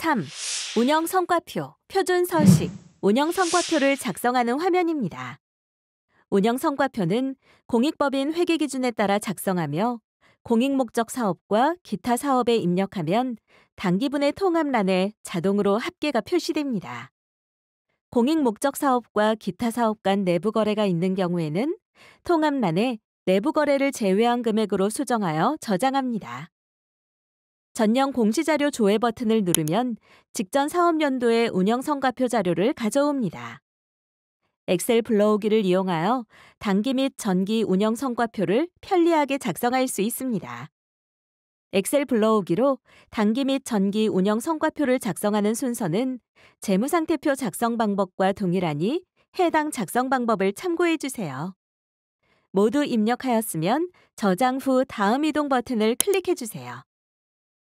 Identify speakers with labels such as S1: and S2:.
S1: 3. 운영 성과표, 표준 서식, 운영 성과표를 작성하는 화면입니다. 운영 성과표는 공익법인 회계 기준에 따라 작성하며 공익 목적 사업과 기타 사업에 입력하면 단기분의 통합란에 자동으로 합계가 표시됩니다. 공익 목적 사업과 기타 사업 간 내부 거래가 있는 경우에는 통합란에 내부 거래를 제외한 금액으로 수정하여 저장합니다. 전년 공시자료 조회 버튼을 누르면 직전 사업연도의 운영 성과표 자료를 가져옵니다. 엑셀 불러오기를 이용하여 단기 및 전기 운영 성과표를 편리하게 작성할 수 있습니다. 엑셀 불러오기로 단기 및 전기 운영 성과표를 작성하는 순서는 재무상태표 작성 방법과 동일하니 해당 작성 방법을 참고해 주세요. 모두 입력하였으면 저장 후 다음 이동 버튼을 클릭해 주세요.